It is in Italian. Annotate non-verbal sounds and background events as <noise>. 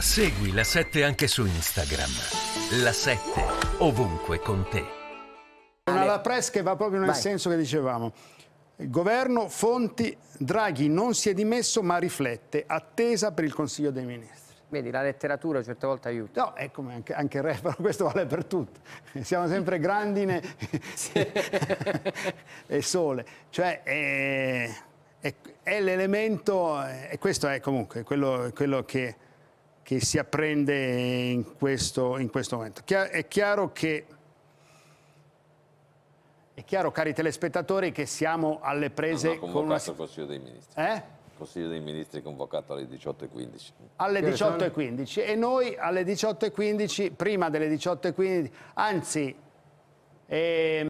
Segui la 7 anche su Instagram. La 7 ovunque con te. Una press che va proprio nel Vai. senso che dicevamo. Il governo Fonti Draghi non si è dimesso ma riflette, attesa per il Consiglio dei Ministri. Vedi, la letteratura certe volte aiuta. No, ecco, anche, anche Re, <laughs> però questo vale per tutti. Siamo sempre grandine <laughs> <laughs> e sole. Cioè, è, eh, è, è l'elemento, eh, e questo è comunque quello, quello che che si apprende in questo, in questo momento. È chiaro che è chiaro, cari telespettatori, che siamo alle prese no, no, con una... il Consiglio dei Ministri. Eh? Il Consiglio dei Ministri convocato alle 18.15. Alle 18.15 e noi alle 18.15, prima delle 18.15, anzi... Ehm...